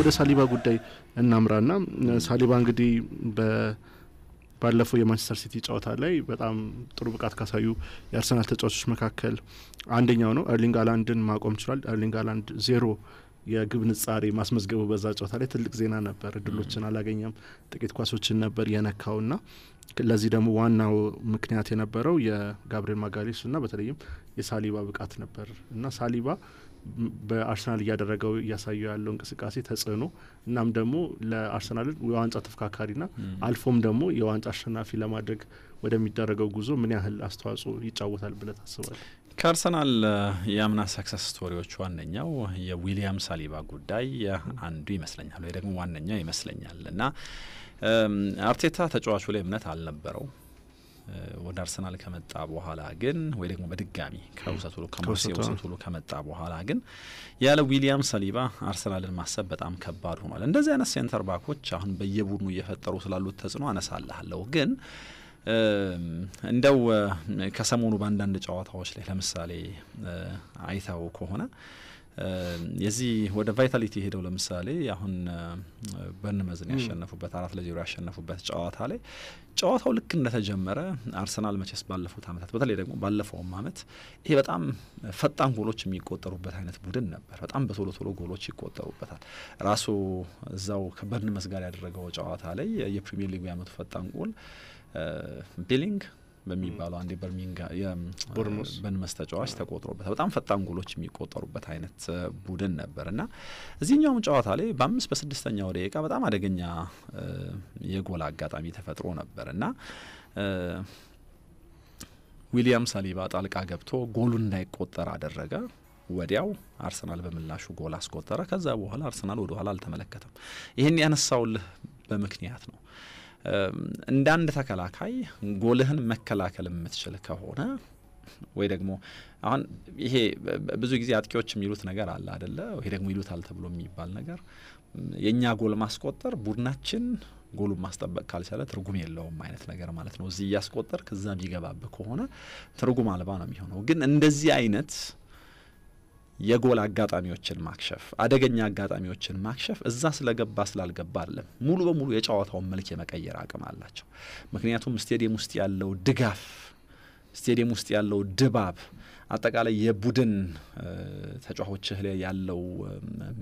ወደ ሳሊባ ጉዳይ እናምራና ሳሊባ እንግዲህ ባለፈው የማንቸስተር ሲቲ ጨዋታ ላይ በጣም ጥሩ ብቃት ካሳዩ የአርሰናል ተጫዋቾች መካከል አንደኛው ነው። ኤርሊንግ አላንድን ማቆም ችሏል። ኤርሊንግ አላንድ ዜሮ የግብ ንጻሬ ማስመዝገቡ በዛ ጨዋታ ላይ ትልቅ ዜና ነበር። እድሎችን አላገኘም፣ ጥቂት ኳሶችን ነበር የነካውና ለዚህ ደግሞ ዋናው ምክንያት የነበረው የጋብሪኤል ማጋሌሽ እና በተለይም የሳሊባ ብቃት ነበር እና ሳሊባ በአርሰናል እያደረገው እያሳዩ ያለው እንቅስቃሴ ተጽዕኖ እናም ደግሞ ለአርሰናልን የዋንጫ ተፎካካሪና አልፎም ደግሞ የዋንጫ አሸናፊ ለማድረግ ወደሚደረገው ጉዞ ምን ያህል አስተዋጽኦ ይጫወታል ብለ ታስባል? ከአርሰናል የአምና ሰክሰስ ስቶሪዎች ዋነኛው የዊሊያም ሳሊባ ጉዳይ አንዱ ይመስለኛል ወይ ደግሞ ዋነኛው ይመስለኛል እና አርቴታ ተጫዋቹ ላይ እምነት አልነበረው ወደ አርሰናል ከመጣ በኋላ ግን ወይ ደግሞ በድጋሚ ውሰት ከማሴውሰቱሉ ከመጣ በኋላ ግን ያለ ዊሊያም ሰሊባ አርሰናልን ማሰብ በጣም ከባድ ሆኗል። እንደዚህ አይነት ሴንተር ባኮች አሁን በየቡድኑ እየፈጠሩ ስላሉት ተጽዕኖ አነሳልሃለሁ ግን እንደው ከሰሞኑ በአንዳንድ ጨዋታዎች ላይ ለምሳሌ አይተው ከሆነ የዚህ ወደ ቫይታሊቲ ሄደው ለምሳሌ አሁን በርንመዝን ያሸነፉበት አራት ለዜሮ ያሸነፉበት ጨዋታ ላይ ጨዋታው ልክ እንደተጀመረ አርሰናል መቼስ ባለፉት አመታት በተለይ ደግሞ ባለፈውም አመት ይሄ በጣም ፈጣን ጎሎች የሚቆጠሩበት አይነት ቡድን ነበር። በጣም በቶሎ ቶሎ ጎሎች ይቆጠሩበታል። ራሱ እዛው ከበርንመዝ ጋር ያደረገው ጨዋታ ላይ የፕሪሚየር ሊጉ ያመቱ ፈጣን ጎል ቢሊንግ በሚባለው በርሚንጋ በርሚንግሃም ተጫዋች ተቆጥሮበታል። በጣም ፈጣን ጎሎች የሚቆጠሩበት አይነት ቡድን ነበር እና እዚህኛውም ጨዋታ ላይ በአምስት በስድስተኛው ደቂቃ በጣም አደገኛ የጎል አጋጣሚ ተፈጥሮ ነበር እና ዊሊያም ሳሊባ ጣልቃ ገብቶ ጎሉ እንዳይቆጠር አደረገ። ወዲያው አርሰናል በምላሹ ጎል አስቆጠረ። ከዛ በኋላ አርሰናል ወደ ኋላ አልተመለከተም። ይህን ያነሳውልህ በምክንያት ነው። እንደ አንድ ተከላካይ ጎልህን መከላከል የምትችል ከሆነ ወይ ደግሞ አሁን ይሄ ብዙ ጊዜ አጥቂዎች የሚሉት ነገር አለ አደለ? ወይ ደግሞ ይሉታል ተብሎ የሚባል ነገር የእኛ ጎል ማስቆጠር ቡድናችን ጎሉን ማስጠበቅ ካልቻለ ትርጉም የለውም አይነት ነገር ማለት ነው። እዚህ እያስቆጠር ከዛ የሚገባብህ ከሆነ ትርጉም አልባ ነው የሚሆነው። ግን እንደዚህ አይነት የጎል አጋጣሚዎችን ማክሸፍ፣ አደገኛ አጋጣሚዎችን ማክሸፍ እዛ ስለገባ ስላልገባ አይደለም። ሙሉ በሙሉ የጨዋታውን መልክ የመቀየር አቅም አላቸው። ምክንያቱም ስቴዲየም ውስጥ ያለው ድጋፍ፣ ስቴዲየም ውስጥ ያለው ድባብ፣ አጠቃላይ የቡድን ተጫዋቾችህ ላይ ያለው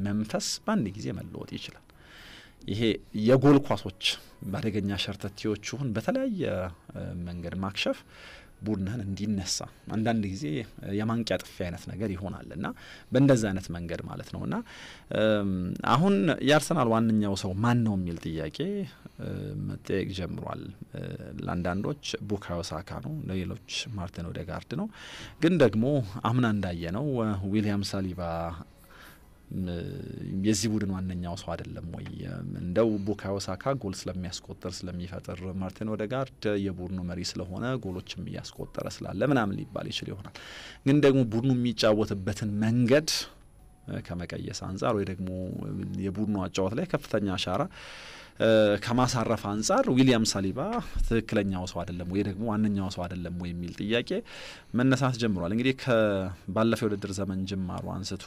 መንፈስ በአንድ ጊዜ መለወጥ ይችላል። ይሄ የጎል ኳሶች በአደገኛ ሸርተቴዎች ሁን በተለያየ መንገድ ማክሸፍ ቡድንህን እንዲነሳ አንዳንድ ጊዜ የማንቂያ ጥፊ አይነት ነገር ይሆናል እና በእንደዚህ አይነት መንገድ ማለት ነው እና አሁን የአርሰናል ዋነኛው ሰው ማን ነው የሚል ጥያቄ መጠየቅ ጀምሯል። ለአንዳንዶች ቡካዮ ሳካ ነው፣ ለሌሎች ማርቲን ኦዴጋርድ ነው። ግን ደግሞ አምና እንዳየ ነው ዊሊያም ሳሊባ የዚህ ቡድን ዋነኛው ሰው አይደለም ወይ? እንደው ቡካዮ ሳካ ጎል ስለሚያስቆጥር ስለሚፈጥር፣ ማርቲን ኦዴጋርድ የቡድኑ መሪ ስለሆነ ጎሎችም እያስቆጠረ ስላለ ምናምን ሊባል ይችል ይሆናል። ግን ደግሞ ቡድኑ የሚጫወትበትን መንገድ ከመቀየስ አንጻር ወይ ደግሞ የቡድኑ አጫወት ላይ ከፍተኛ አሻራ ከማሳረፍ አንጻር ዊሊያም ሳሊባ ትክክለኛው ሰው አይደለም ወይ ደግሞ ዋነኛው ሰው አይደለም ወይ የሚል ጥያቄ መነሳት ጀምሯል። እንግዲህ ከባለፈው የውድድር ዘመን ጅማሩ አንስቶ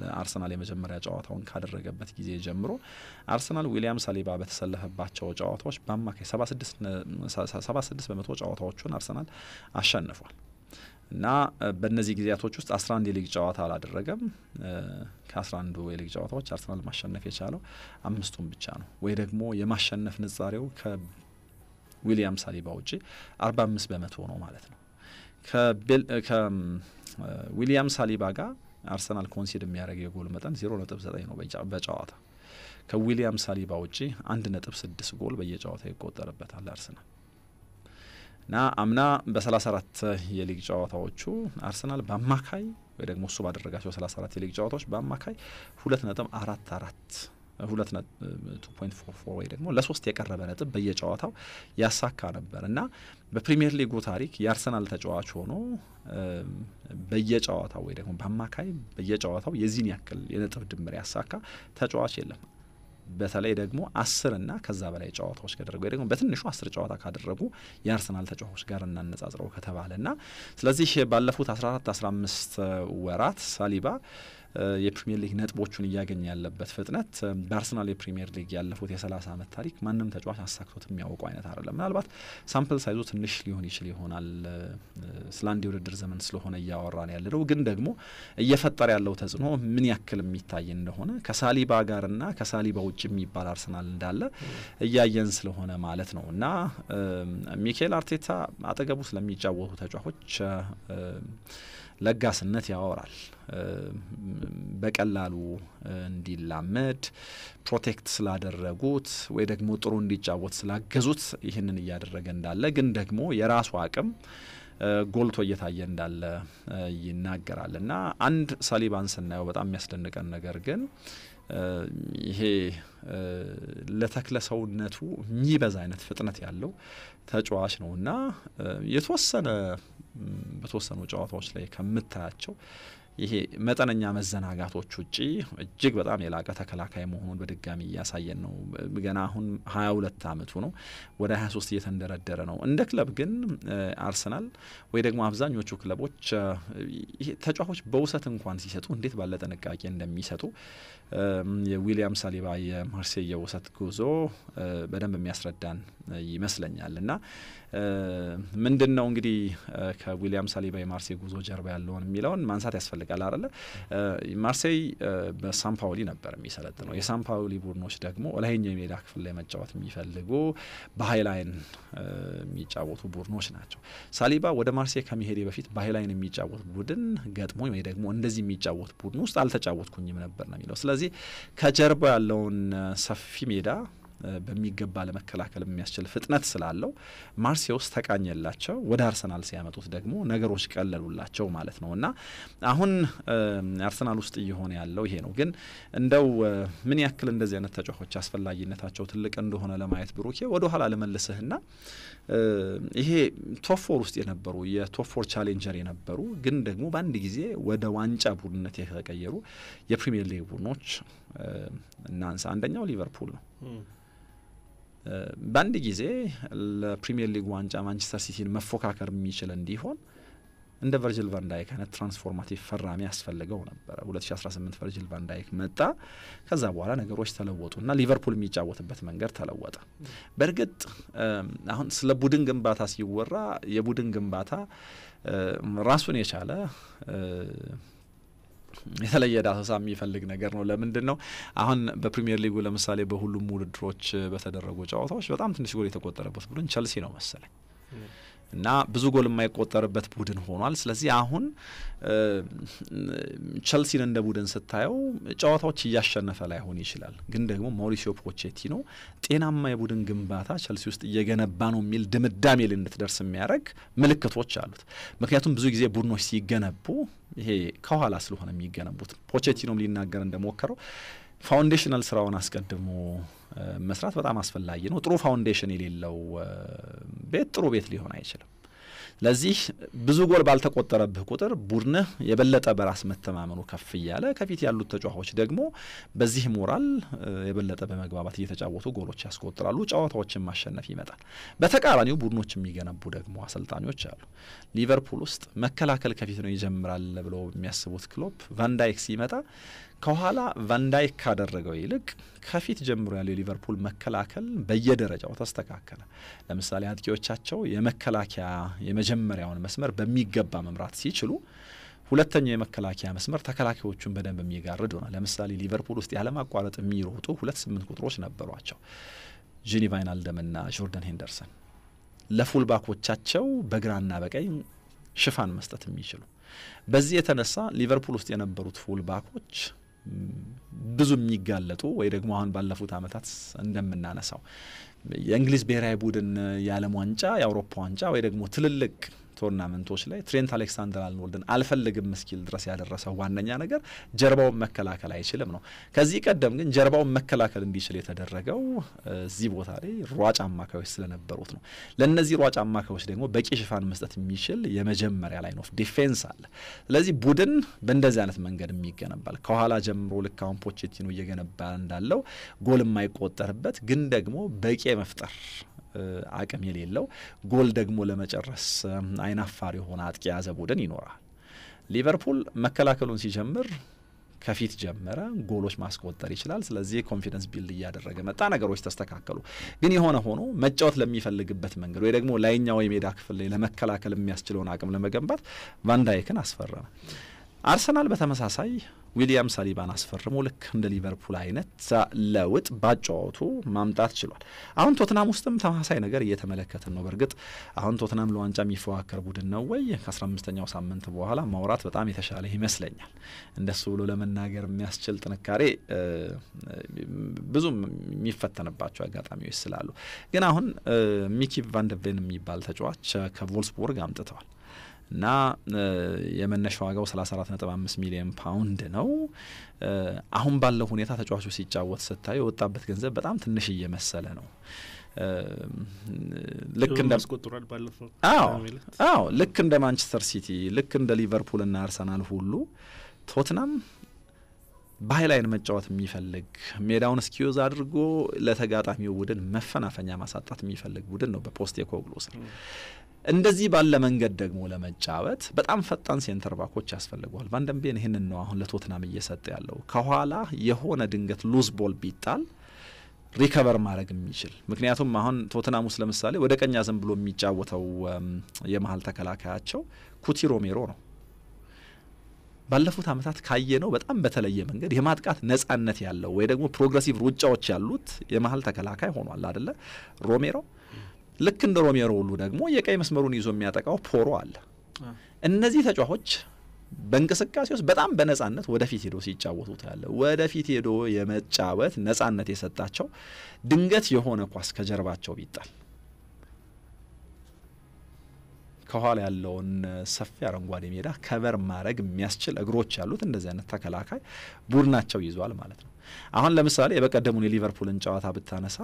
ለአርሰናል የመጀመሪያ ጨዋታውን ካደረገበት ጊዜ ጀምሮ አርሰናል ዊሊያም ሳሊባ በተሰለፈባቸው ጨዋታዎች በአማካይ 76 በመቶ ጨዋታዎቹን አርሰናል አሸንፏል። እና በእነዚህ ጊዜያቶች ውስጥ አስራ አንድ የሊግ ጨዋታ አላደረገም ከአስራ አንዱ ዱ የሊግ ጨዋታዎች አርሰናል ማሸነፍ የቻለው አምስቱን ብቻ ነው ወይ ደግሞ የማሸነፍ ንጻሬው ከዊሊያም ሳሊባ ውጪ አምስት በመቶ ነው ማለት ነው። ከዊሊያም ሳሊባ ጋር አርሰናል ኮንሲድ የሚያደርግ የጎል መጠን ዘጠኝ ነው በጨዋታ ከዊሊያም ሳሊባ ውጪ አንድ ስድስት ጎል በየጨዋታ ይቆጠርበታል አርሰናል እና አምና በ34 የሊግ ጨዋታዎቹ አርሰናል በአማካይ ወይ ደግሞ እሱ ባደረጋቸው 34 የሊግ ጨዋታዎች በአማካይ ሁለት ነጥብ አራት አራት ሁለት ነጥብ ፖይንት ወይ ደግሞ ለሶስት የቀረበ ነጥብ በየጨዋታው ያሳካ ነበር እና በፕሪሚየር ሊጉ ታሪክ የአርሰናል ተጫዋች ሆኖ በየጨዋታው ወይ ደግሞ በአማካይ በየጨዋታው የዚህን ያክል የነጥብ ድምር ያሳካ ተጫዋች የለም። በተለይ ደግሞ አስር እና ከዛ በላይ ጨዋታዎች ከደረጉ ደግሞ በትንሹ አስር ጨዋታ ካደረጉ የአርሰናል ተጫዋቾች ጋር እናነጻጽረው ከተባለ ና ስለዚህ ባለፉት አስራ አራት አስራ አምስት ወራት ሳሊባ የፕሪሚየር ሊግ ነጥቦቹን እያገኘ ያለበት ፍጥነት በአርሰናል የፕሪሚየር ሊግ ያለፉት የ30 ዓመት ታሪክ ማንም ተጫዋች አሳክቶት የሚያውቁ አይነት አይደለም። ምናልባት ሳምፕል ሳይዞ ትንሽ ሊሆን ይችል ይሆናል ስለ አንድ የውድድር ዘመን ስለሆነ እያወራን ያለነው፣ ግን ደግሞ እየፈጠረ ያለው ተጽዕኖ ምን ያክል የሚታይ እንደሆነ ከሳሊባ ጋርና ከሳሊባ ውጭ የሚባል አርሰናል እንዳለ እያየን ስለሆነ ማለት ነው እና ሚኬል አርቴታ አጠገቡ ስለሚጫወቱ ተጫዋቾች ለጋስነት ያወራል። በቀላሉ እንዲላመድ ፕሮቴክት ስላደረጉት ወይ ደግሞ ጥሩ እንዲጫወት ስላገዙት ይህንን እያደረገ እንዳለ ግን ደግሞ የራሱ አቅም ጎልቶ እየታየ እንዳለ ይናገራል። እና አንድ ሳሊባን ስናየው በጣም የሚያስደንቀን ነገር ግን ይሄ ለተክለ ሰውነቱ የሚበዛ አይነት ፍጥነት ያለው ተጫዋች ነው እና የተወሰነ በተወሰኑ ጨዋታዎች ላይ ከምታያቸው ይሄ መጠነኛ መዘናጋቶች ውጪ እጅግ በጣም የላቀ ተከላካይ መሆኑን በድጋሚ እያሳየን ነው። ገና አሁን 22 ዓመቱ ነው፣ ወደ 23 እየተንደረደረ ነው። እንደ ክለብ ግን አርሰናል ወይ ደግሞ አብዛኞቹ ክለቦች ተጫዋቾች በውሰት እንኳን ሲሰጡ እንዴት ባለ ጥንቃቄ እንደሚሰጡ የዊሊያም ሳሊባ የማርሴይ የውሰት ጉዞ በደንብ የሚያስረዳን ይመስለኛል እና ምንድን ነው እንግዲህ ከዊሊያም ሳሊባ የማርሴይ ጉዞ ጀርባ ያለውን የሚለውን ማንሳት ያስፈልጋል አለ ማርሴይ በሳምፓውሊ ነበር የሚሰለጥነው። የሳምፓውሊ ቡድኖች ደግሞ ላይኛው የሜዳ ክፍል ላይ መጫወት የሚፈልጉ በሀይላይን የሚጫወቱ ቡድኖች ናቸው። ሳሊባ ወደ ማርሴይ ከመሄዴ በፊት በሀይላይን የሚጫወት ቡድን ገጥሞኝ ወይ ደግሞ እንደዚህ የሚጫወት ቡድን ውስጥ አልተጫወትኩኝም ነበር ነው የሚለው። ስለዚህ ከጀርባ ያለውን ሰፊ ሜዳ በሚገባ ለመከላከል የሚያስችል ፍጥነት ስላለው ማርሴውስ ተቃኘላቸው። ወደ አርሰናል ሲያመጡት ደግሞ ነገሮች ቀለሉላቸው ማለት ነው እና አሁን አርሰናል ውስጥ እየሆነ ያለው ይሄ ነው። ግን እንደው ምን ያክል እንደዚህ አይነት ተጫዋቾች አስፈላጊነታቸው ትልቅ እንደሆነ ለማየት ብሩኬ ወደ ኋላ ልመልስህና ይሄ ቶፎር ውስጥ የነበሩ የቶፎር ቻሌንጀር የነበሩ ግን ደግሞ በአንድ ጊዜ ወደ ዋንጫ ቡድንነት የተቀየሩ የፕሪሚየር ሊግ ቡድኖች እናንሳ። አንደኛው ሊቨርፑል ነው። በአንድ ጊዜ ለፕሪሚየር ሊግ ዋንጫ ማንቸስተር ሲቲን መፎካከር የሚችል እንዲሆን እንደ ቨርጅል ቫንዳይክ አይነት ትራንስፎርማቲቭ ፈራሚ ያስፈልገው ነበረ። 2018 ቨርጅል ቫንዳይክ መጣ። ከዛ በኋላ ነገሮች ተለወጡና ሊቨርፑል የሚጫወትበት መንገድ ተለወጠ። በእርግጥ አሁን ስለ ቡድን ግንባታ ሲወራ የቡድን ግንባታ ራሱን የቻለ የተለየ ዳሰሳ የሚፈልግ ነገር ነው። ለምንድን ነው አሁን በፕሪሚየር ሊጉ ለምሳሌ በሁሉም ውድድሮች በተደረጉ ጨዋታዎች በጣም ትንሽ ጎል የተቆጠረበት ቡድን ቸልሲ ነው መሰለኝ። እና ብዙ ጎል የማይቆጠርበት ቡድን ሆኗል። ስለዚህ አሁን ቸልሲን እንደ ቡድን ስታየው ጨዋታዎች እያሸነፈ ላይሆን ይችላል፣ ግን ደግሞ ማውሪሲዮ ፖቼቲኖ ጤናማ የቡድን ግንባታ ቸልሲ ውስጥ እየገነባ ነው የሚል ድምዳሜ ልንትደርስ የሚያደርግ ምልክቶች አሉት። ምክንያቱም ብዙ ጊዜ ቡድኖች ሲገነቡ ይሄ ከኋላ ስለሆነ የሚገነቡት ፖቼቲኖም ሊናገር እንደሞከረው ፋውንዴሽናል ስራውን አስቀድሞ መስራት በጣም አስፈላጊ ነው። ጥሩ ፋውንዴሽን የሌለው ቤት ጥሩ ቤት ሊሆን አይችልም። ለዚህ ብዙ ጎል ባልተቆጠረብህ ቁጥር ቡድንህ የበለጠ በራስ መተማመኑ ከፍ እያለ ከፊት ያሉት ተጫዋቾች ደግሞ በዚህ ሞራል የበለጠ በመግባባት እየተጫወቱ ጎሎች ያስቆጥራሉ፣ ጨዋታዎችን ማሸነፍ ይመጣል። በተቃራኒው ቡድኖች የሚገነቡ ደግሞ አሰልጣኞች አሉ። ሊቨርፑል ውስጥ መከላከል ከፊት ነው ይጀምራል ብለው የሚያስቡት ክሎፕ ቫንዳይክ ሲመጣ ከኋላ ቫንዳይክ ካደረገው ይልቅ ከፊት ጀምሮ ያለው የሊቨርፑል መከላከል በየደረጃው ተስተካከለ። ለምሳሌ አጥቂዎቻቸው የመከላከያ የመጀመሪያውን መስመር በሚገባ መምራት ሲችሉ ሁለተኛው የመከላከያ መስመር ተከላካዮቹን በደንብ የሚጋርድ ሆነ። ለምሳሌ ሊቨርፑል ውስጥ ያለማቋረጥ የሚሮጡ ሁለት ስምንት ቁጥሮች ነበሯቸው፣ ጂኒ ቫይናልደምና ጆርደን ሄንደርሰን ለፉልባኮቻቸው በግራና በቀኝ ሽፋን መስጠት የሚችሉ በዚህ የተነሳ ሊቨርፑል ውስጥ የነበሩት ፉልባኮች ብዙ የሚጋለጡ ወይ ደግሞ አሁን ባለፉት ዓመታት እንደምናነሳው የእንግሊዝ ብሔራዊ ቡድን የዓለም ዋንጫ፣ የአውሮፓ ዋንጫ ወይ ደግሞ ትልልቅ ቶርናመንቶች ላይ ትሬንት አሌክሳንደር አልኖልድን አልፈልግም እስኪል ድረስ ያደረሰው ዋነኛ ነገር ጀርባውን መከላከል አይችልም ነው። ከዚህ ቀደም ግን ጀርባውን መከላከል እንዲችል የተደረገው እዚህ ቦታ ላይ ሯጭ አማካዮች ስለነበሩት ነው። ለእነዚህ ሯጭ አማካዮች ደግሞ በቂ ሽፋን መስጠት የሚችል የመጀመሪያ ላይን ኦፍ ዲፌንስ አለ። ስለዚህ ቡድን በእንደዚህ አይነት መንገድ የሚገነባል። ከኋላ ጀምሮ ልክ አሁን ፖቼቲኖ እየገነባ እንዳለው ጎል የማይቆጠርበት ግን ደግሞ በቂ የመፍጠር አቅም የሌለው ጎል ደግሞ ለመጨረስ አይናፋር የሆነ አጥቂ የያዘ ቡድን ይኖራል። ሊቨርፑል መከላከሉን ሲጀምር ከፊት ጀመረ፣ ጎሎች ማስቆጠር ይችላል። ስለዚህ ኮንፊደንስ ቢልድ እያደረገ መጣ፣ ነገሮች ተስተካከሉ። ግን የሆነ ሆኖ መጫወት ለሚፈልግበት መንገድ ወይ ደግሞ ላይኛው የሜዳ ክፍል ላይ ለመከላከል የሚያስችለውን አቅም ለመገንባት ቫንዳይክን አስፈረመ። አርሰናል በተመሳሳይ ዊሊያም ሳሊባን አስፈርሞ ልክ እንደ ሊቨርፑል አይነት ለውጥ ባጫወቱ ማምጣት ችሏል። አሁን ቶትናም ውስጥም ተመሳሳይ ነገር እየተመለከትን ነው። በእርግጥ አሁን ቶትናም ለዋንጫ የሚፎካከር ቡድን ነው ወይ ከ15ኛው ሳምንት በኋላ ማውራት በጣም የተሻለ ይመስለኛል። እንደሱ ብሎ ለመናገር የሚያስችል ጥንካሬ ብዙም የሚፈተንባቸው አጋጣሚዎች ስላሉ፣ ግን አሁን ሚኪ ቫንደቬን የሚባል ተጫዋች ከቮልስቡርግ አምጥተዋል። እና የመነሻ ዋጋው 34.5 ሚሊዮን ፓውንድ ነው። አሁን ባለው ሁኔታ ተጫዋቹ ሲጫወት ስታዩ የወጣበት ገንዘብ በጣም ትንሽ እየመሰለ ነው። ልክ እንደ ልክ እንደ ማንቸስተር ሲቲ ልክ እንደ ሊቨርፑል እና አርሰናል ሁሉ ቶትናም በሀይል አይን መጫወት የሚፈልግ ሜዳውን እስኪዮዝ አድርጎ ለተጋጣሚው ቡድን መፈናፈኛ ማሳጣት የሚፈልግ ቡድን ነው በፖስቴኮግሉ ስር። እንደዚህ ባለ መንገድ ደግሞ ለመጫወት በጣም ፈጣን ሴንተር ባኮች ያስፈልገዋል። ቫንደንቤን ይህንን ነው አሁን ለቶትናም እየሰጠ ያለው። ከኋላ የሆነ ድንገት ሉዝ ቦል ቢጣል ሪከቨር ማድረግ የሚችል ምክንያቱም አሁን ቶትናም ውስጥ ለምሳሌ ወደ ቀኛ ዘን ብሎ የሚጫወተው የመሀል ተከላካያቸው ኩቲ ሮሜሮ ነው። ባለፉት ዓመታት ካየነው በጣም በተለየ መንገድ የማጥቃት ነጻነት ያለው ወይ ደግሞ ፕሮግረሲቭ ሩጫዎች ያሉት የመሀል ተከላካይ ሆኗል አደለ? ሮሜሮ ልክ እንደ ሮሜሮ ሁሉ ደግሞ የቀይ መስመሩን ይዞ የሚያጠቃው ፖሮ አለ። እነዚህ ተጫዋቾች በእንቅስቃሴ ውስጥ በጣም በነጻነት ወደፊት ሄዶ ሲጫወቱ ታያለ። ወደፊት ሄዶ የመጫወት ነጻነት የሰጣቸው ድንገት የሆነ ኳስ ከጀርባቸው ቢጣል ከኋላ ያለውን ሰፊ አረንጓዴ ሜዳ ከበር ማድረግ የሚያስችል እግሮች ያሉት እንደዚህ አይነት ተከላካይ ቡድናቸው ይዟል ማለት ነው። አሁን ለምሳሌ የበቀደሙን የሊቨርፑልን ጨዋታ ብታነሳ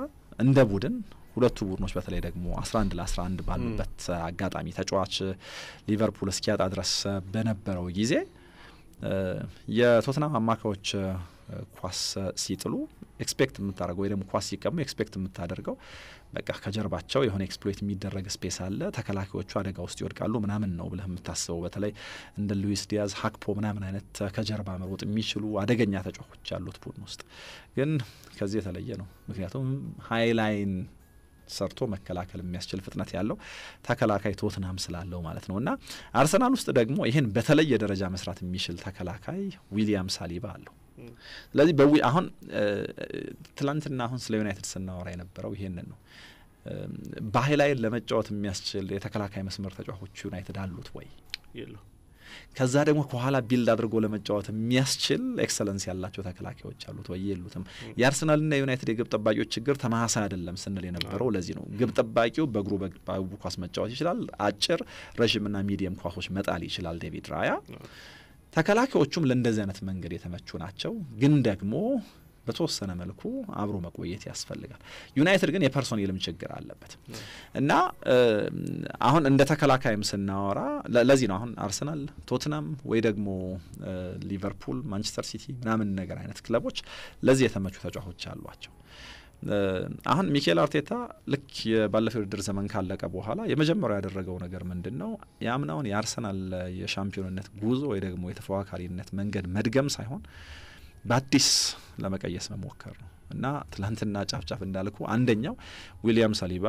እንደ ቡድን ሁለቱ ቡድኖች በተለይ ደግሞ 11 ለ11 ባሉበት አጋጣሚ ተጫዋች ሊቨርፑል እስኪያጣ ድረስ በነበረው ጊዜ የቶትናም አማካዮች ኳስ ሲጥሉ ኤክስፔክት የምታደርገው ወይ ደግሞ ኳስ ሲቀሙ ኤክስፔክት የምታደርገው በቃ ከጀርባቸው የሆነ ኤክስፕሎይት የሚደረግ ስፔስ አለ፣ ተከላካዮቹ አደጋ ውስጥ ይወድቃሉ ምናምን ነው ብለህ የምታስበው። በተለይ እንደ ሉዊስ ዲያዝ፣ ሀክፖ ምናምን አይነት ከጀርባ መሮጥ የሚችሉ አደገኛ ተጫዋቾች ያሉት ቡድን ውስጥ ግን ከዚህ የተለየ ነው። ምክንያቱም ሀይላይን ሰርቶ መከላከል የሚያስችል ፍጥነት ያለው ተከላካይ ቶትናም ስላለው ማለት ነው። እና አርሰናል ውስጥ ደግሞ ይህን በተለየ ደረጃ መስራት የሚችል ተከላካይ ዊሊያም ሳሊባ አለው። ስለዚህ በዊ አሁን ትላንትና አሁን ስለ ዩናይትድ ስናወራ የነበረው ይሄንን ነው። ላይ ለመጫወት የሚያስችል የተከላካይ መስመር ተጫዋቾች ዩናይትድ አሉት ወይ? ከዛ ደግሞ ከኋላ ቢልድ አድርጎ ለመጫወት የሚያስችል ኤክሰለንስ ያላቸው ተከላካዮች አሉት ወይ? የሉትም። የአርሰናልና የዩናይትድ የግብ ጠባቂዎች ችግር ተመሳሳይ አይደለም ስንል የነበረው ለዚህ ነው። ግብ ጠባቂው በእግሩ ኳስ መጫወት ይችላል። አጭር፣ ረዥምና ሚዲየም ኳሶች መጣል ይችላል ዴቪድ ራያ ተከላካዮቹም ለእንደዚህ አይነት መንገድ የተመቹ ናቸው። ግን ደግሞ በተወሰነ መልኩ አብሮ መቆየት ያስፈልጋል። ዩናይትድ ግን የፐርሶኔልም ችግር አለበት እና አሁን እንደ ተከላካይም ስናወራ ለዚህ ነው አሁን አርሰናል፣ ቶትናም ወይ ደግሞ ሊቨርፑል፣ ማንቸስተር ሲቲ ምናምን ነገር አይነት ክለቦች ለዚህ የተመቹ ተጫዋቾች አሏቸው። አሁን ሚኬል አርቴታ ልክ ባለፈው ውድድር ዘመን ካለቀ በኋላ የመጀመሪያው ያደረገው ነገር ምንድን ነው? የአምናውን የአርሰናል የሻምፒዮንነት ጉዞ ወይ ደግሞ የተፎካካሪነት መንገድ መድገም ሳይሆን በአዲስ ለመቀየስ መሞከር ነው እና ትላንትና ጫፍጫፍ እንዳልኩ አንደኛው ዊሊያም ሳሊባ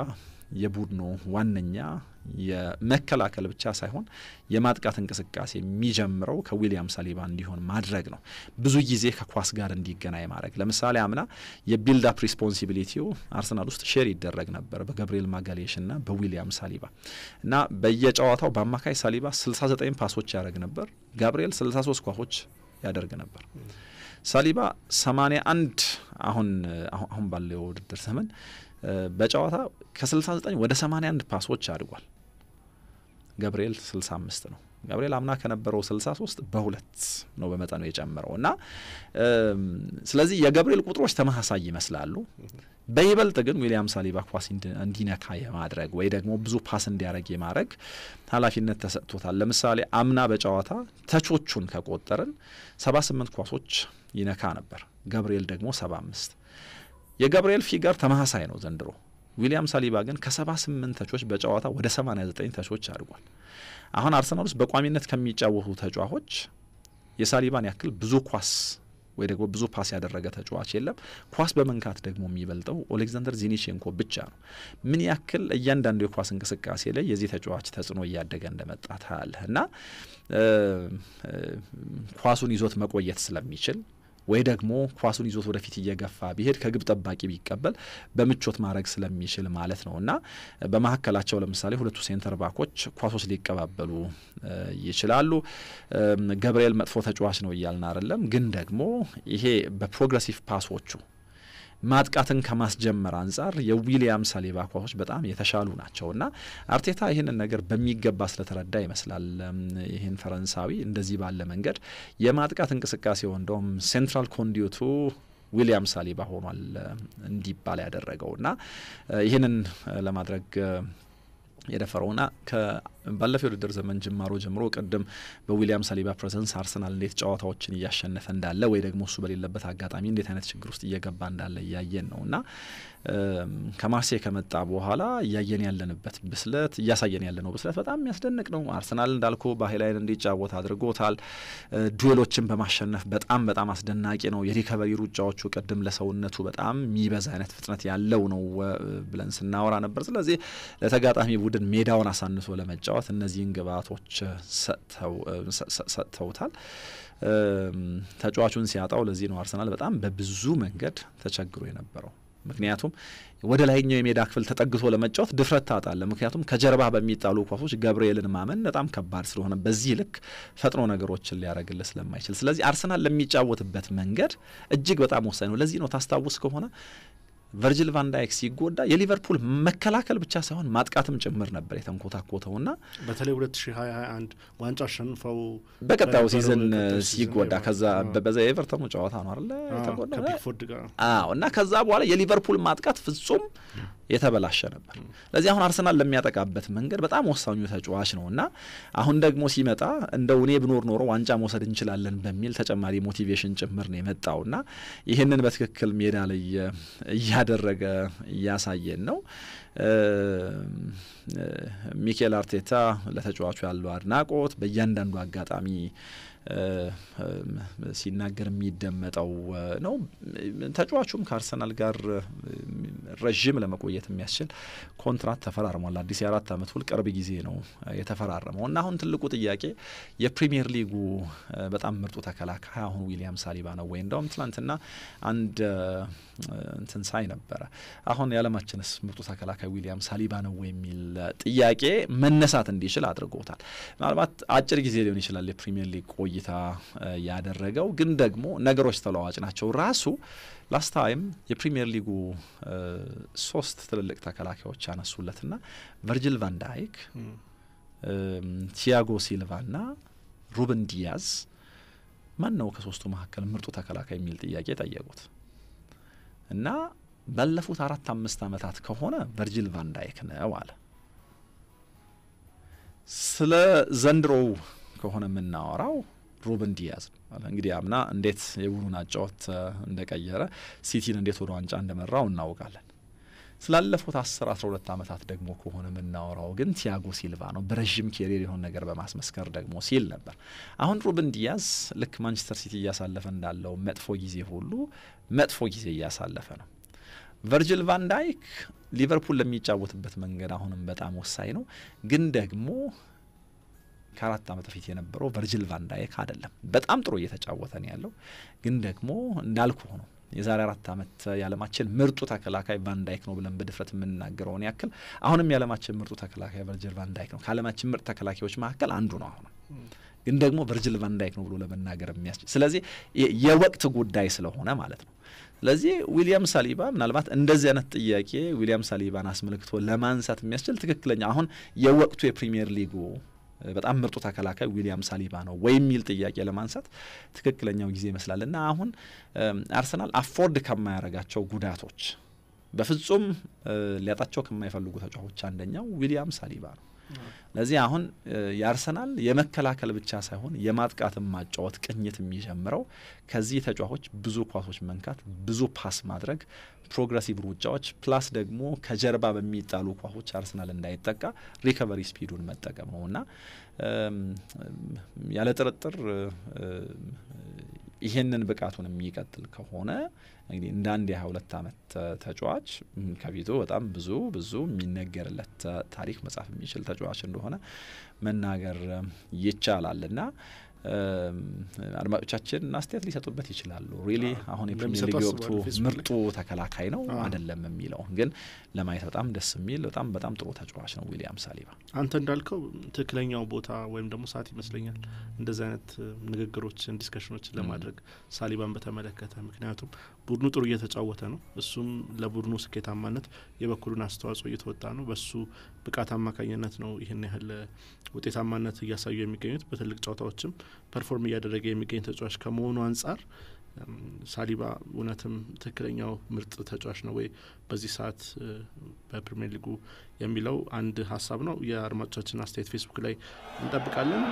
የቡድኑ ዋነኛ የመከላከል ብቻ ሳይሆን የማጥቃት እንቅስቃሴ የሚጀምረው ከዊሊያም ሳሊባ እንዲሆን ማድረግ ነው። ብዙ ጊዜ ከኳስ ጋር እንዲገናኝ ማድረግ። ለምሳሌ አምና የቢልድ አፕ ሪስፖንሲቢሊቲው አርሰናል ውስጥ ሼር ይደረግ ነበር በገብርኤል ማጋሌሽ እና በዊሊያም ሳሊባ እና በየጨዋታው በአማካይ ሳሊባ 69 ፓሶች ያደረግ ነበር። ጋብርኤል 63 ኳሶች ያደርግ ነበር። ሳሊባ 81 አሁን አሁን ባለው የውድድር ዘመን በጨዋታ ከ69 ወደ 81 ፓሶች አድጓል። ገብርኤል 65 ነው። ገብርኤል አምና ከነበረው 63 በሁለት ነው በመጠኑ የጨመረው እና ስለዚህ የገብርኤል ቁጥሮች ተመሳሳይ ይመስላሉ። በይበልጥ ግን ዊሊያም ሳሊባ ኳስ እንዲነካ የማድረግ ወይ ደግሞ ብዙ ፓስ እንዲያደረግ የማድረግ ኃላፊነት ተሰጥቶታል። ለምሳሌ አምና በጨዋታ ተቾቹን ከቆጠርን 78 ኳሶች ይነካ ነበር። ገብርኤል ደግሞ 75 የገብርኤል ፊገር ተመሳሳይ ነው ዘንድሮ። ዊሊያም ሳሊባ ግን ከ78 ተቾች በጨዋታ ወደ 89 ተቾች አድጓል። አሁን አርሰናል ውስጥ በቋሚነት ከሚጫወቱ ተጫዋቾች የሳሊባን ያክል ብዙ ኳስ ወይ ደግሞ ብዙ ፓስ ያደረገ ተጫዋች የለም። ኳስ በመንካት ደግሞ የሚበልጠው ኦሌክዛንደር ዚኒቼንኮ ብቻ ነው። ምን ያክል እያንዳንዱ የኳስ እንቅስቃሴ ላይ የዚህ ተጫዋች ተጽዕኖ እያደገ እንደመጣ ታያለህ እና ኳሱን ይዞት መቆየት ስለሚችል ወይ ደግሞ ኳሱን ይዞት ወደፊት እየገፋ ቢሄድ ከግብ ጠባቂ ቢቀበል በምቾት ማድረግ ስለሚችል ማለት ነው እና በመካከላቸው ለምሳሌ ሁለቱ ሴንተር ባኮች ኳሶች ሊቀባበሉ ይችላሉ። ገብርኤል መጥፎ ተጫዋች ነው እያልን አይደለም፣ ግን ደግሞ ይሄ በፕሮግረሲቭ ፓሶቹ ማጥቃትን ከማስጀመር አንጻር የዊሊያም ሳሊባ ኳሶች በጣም የተሻሉ ናቸው እና አርቴታ ይህንን ነገር በሚገባ ስለተረዳ ይመስላል ይህን ፈረንሳዊ እንደዚህ ባለ መንገድ የማጥቃት እንቅስቃሴው እንደውም ሴንትራል ኮንዲቱ ዊሊያም ሳሊባ ሆኗል እንዲባል ያደረገው እና ይህንን ለማድረግ የደፈረውና ባለፈው የውድድር ዘመን ጅማሮ ጀምሮ ቅድም በዊሊያም ሳሊባ ፕሬዘንስ አርሰናል እንዴት ጨዋታዎችን እያሸነፈ እንዳለ ወይ ደግሞ እሱ በሌለበት አጋጣሚ እንዴት አይነት ችግር ውስጥ እየገባ እንዳለ እያየን ነው እና ከማርሴ ከመጣ በኋላ እያየን ያለንበት ብስለት እያሳየን ያለነው ብስለት በጣም የሚያስደንቅ ነው። አርሰናል እንዳልኩ ባህላይን እንዲጫወት አድርጎታል። ዱዌሎችን በማሸነፍ በጣም በጣም አስደናቂ ነው። የሪከቨሪ ሩጫዎቹ ቅድም ለሰውነቱ በጣም የሚበዛ አይነት ፍጥነት ያለው ነው ብለን ስናወራ ነበር። ስለዚህ ለተጋጣሚ ቡድን ሜዳውን አሳንሶ ለመጫ ለመጫወት እነዚህን ግብአቶች ሰጥተውታል። ተጫዋቹን ሲያጣው ለዚህ ነው አርሰናል በጣም በብዙ መንገድ ተቸግሮ የነበረው። ምክንያቱም ወደ ላይኛው የሜዳ ክፍል ተጠግቶ ለመጫወት ድፍረት ታጣለ። ምክንያቱም ከጀርባ በሚጣሉ ኳሶች ገብርኤልን ማመን በጣም ከባድ ስለሆነ በዚህ ልክ ፈጥኖ ነገሮችን ሊያደርግልህ ስለማይችል፣ ስለዚህ አርሰናል ለሚጫወትበት መንገድ እጅግ በጣም ወሳኝ ነው። ለዚህ ነው ታስታውስ ከሆነ ቨርጅል ቫንዳይክ ሲጎዳ የሊቨርፑል መከላከል ብቻ ሳይሆን ማጥቃትም ጭምር ነበር ና በተለይ 2021 ዋንጫ አሸንፈው በቀጣዩ ሲዝን ሲጎዳ ከዛ በዛ የኤቨርተኑ ጨዋታ ነው አለ የተጎዳ እና ከዛ በኋላ የሊቨርፑል ማጥቃት ፍጹም የተበላሸ ነበር። ለዚህ አሁን አርሰናል ለሚያጠቃበት መንገድ በጣም ወሳኙ ተጫዋች ነው እና አሁን ደግሞ ሲመጣ እንደው እኔ ብኖር ኖሮ ዋንጫ መውሰድ እንችላለን በሚል ተጨማሪ ሞቲቬሽን ጭምር ነው የመጣው እና ይህንን በትክክል ሜዳ ላይ እያደረገ እያሳየን ነው። ሚኬል አርቴታ ለተጫዋቹ ያለው አድናቆት በእያንዳንዱ አጋጣሚ ሲናገር የሚደመጠው ነው። ተጫዋቹም ከአርሰናል ጋር ረዥም ለመቆየት የሚያስችል ኮንትራት ተፈራርሟል። አዲስ የአራት ዓመት ውል ቅርብ ጊዜ ነው የተፈራረመው እና አሁን ትልቁ ጥያቄ የፕሪሚየር ሊጉ በጣም ምርጡ ተከላካይ አሁን ዊሊያም ሳሊባ ነው ወይ? እንደውም ትናንትና አንድ እንትን ሳይ ነበረ አሁን የዓለማችንስ ምርጡ ተከላካይ ዊሊያም ሳሊባ ነው የሚል ጥያቄ መነሳት እንዲችል አድርጎታል። ምናልባት አጭር ጊዜ ሊሆን ይችላል የፕሪሚየር ሊግ ቆይታ ያደረገው። ግን ደግሞ ነገሮች ተለዋዋጭ ናቸው። ራሱ ላስት ታይም የፕሪሚየር ሊጉ ሶስት ትልልቅ ተከላካዮች ያነሱለትና ቨርጅል ቫንዳይክ፣ ቲያጎ ሲልቫና ሩበን ዲያዝ ማን ነው ከሶስቱ መካከል ምርጡ ተከላካይ የሚል ጥያቄ ጠየቁት እና ባለፉት አራት አምስት ዓመታት ከሆነ ቨርጅል ቫንዳይክ ነው አለ። ስለ ዘንድሮው ከሆነ የምናወራው ሩበን ዲያዝ እንግዲህ አምና እንዴት የቡድኑን አጫወት እንደቀየረ ሲቲን እንዴት ወደ ዋንጫ እንደመራው እናውቃለን። ስላለፉት አስር አስራ ሁለት ዓመታት ደግሞ ከሆነ የምናወራው ግን ቲያጎ ሲልቫ ነው። በረዥም ኬሪር የሆነ ነገር በማስመስከር ደግሞ ሲል ነበር። አሁን ሩብን ዲያዝ ልክ ማንቸስተር ሲቲ እያሳለፈ እንዳለው መጥፎ ጊዜ ሁሉ መጥፎ ጊዜ እያሳለፈ ነው። ቨርጅል ቫን ዳይክ ሊቨርፑል ለሚጫወትበት መንገድ አሁንም በጣም ወሳኝ ነው፣ ግን ደግሞ ከአራት ዓመት በፊት የነበረው ቨርጅል ቫንዳይክ አይደለም። በጣም ጥሩ እየተጫወተ ነው ያለው፣ ግን ደግሞ እንዳልኩ ሆኖ የዛሬ አራት ዓመት የዓለማችን ምርጡ ተከላካይ ቫንዳይክ ነው ብለን በድፍረት የምንናገረውን ያክል አሁንም የዓለማችን ምርጡ ተከላካይ ቨርጅል ቫንዳይክ ነው። ከዓለማችን ምርጥ ተከላካዮች መካከል አንዱ ነው። አሁንም ግን ደግሞ ቨርጅል ቫንዳይክ ነው ብሎ ለመናገር የሚያስችል ስለዚህ የወቅት ጉዳይ ስለሆነ ማለት ነው። ስለዚህ ዊሊያም ሳሊባ ምናልባት እንደዚህ አይነት ጥያቄ ዊሊያም ሳሊባን አስመልክቶ ለማንሳት የሚያስችል ትክክለኛ አሁን የወቅቱ የፕሪሚየር ሊጉ በጣም ምርጡ ተከላካይ ዊሊያም ሳሊባ ነው ወይ የሚል ጥያቄ ለማንሳት ትክክለኛው ጊዜ ይመስላል እና አሁን አርሰናል አፎርድ ከማያረጋቸው ጉዳቶች በፍጹም ሊያጣቸው ከማይፈልጉ ተጫዋቾች አንደኛው ዊሊያም ሳሊባ ነው። ለዚህ አሁን የአርሰናል የመከላከል ብቻ ሳይሆን የማጥቃትን ማጫወት ቅኝት የሚጀምረው ከዚህ ተጫዋቾች ብዙ ኳሶች መንካት፣ ብዙ ፓስ ማድረግ፣ ፕሮግረሲቭ ሩጫዎች ፕላስ ደግሞ ከጀርባ በሚጣሉ ኳሶች አርሰናል እንዳይጠቃ ሪከቨሪ ስፒዱን መጠቀም ነው እና ያለ ጥርጥር ይሄንን ብቃቱን የሚቀጥል ከሆነ እንግዲህ እንደ አንድ የሀያ ሁለት ዓመት ተጫዋች ከፊቱ በጣም ብዙ ብዙ የሚነገርለት ታሪክ መጻፍ የሚችል ተጫዋች እንደሆነ መናገር ይቻላል ና። አድማጮቻችን አስተያየት ሊሰጡበት ይችላሉ። ሪሊ አሁን የፕሪሚየር ሊግ ወቅቱ ምርጡ ተከላካይ ነው አይደለም የሚለው ግን ለማየት በጣም ደስ የሚል በጣም በጣም ጥሩ ተጫዋች ነው ዊሊያም ሳሊባ። አንተ እንዳልከው ትክክለኛው ቦታ ወይም ደግሞ ሰዓት ይመስለኛል እንደዚህ አይነት ንግግሮችን ዲስከሽኖችን ለማድረግ ሳሊባን በተመለከተ ምክንያቱም ቡድኑ ጥሩ እየተጫወተ ነው። እሱም ለቡድኑ ስኬታማነት የበኩሉን አስተዋጽኦ እየተወጣ ነው። በሱ ብቃት አማካኝነት ነው ይህን ያህል ውጤታማነት እያሳዩ የሚገኙት በትልቅ ጨዋታዎችም ፐርፎርም እያደረገ የሚገኝ ተጫዋች ከመሆኑ አንጻር ሳሊባ እውነትም ትክክለኛው ምርጥ ተጫዋች ነው ወይ በዚህ ሰዓት በፕሪሚየር ሊጉ የሚለው አንድ ሀሳብ ነው። የአድማጮቻችን አስተያየት ፌስቡክ ላይ እንጠብቃለን።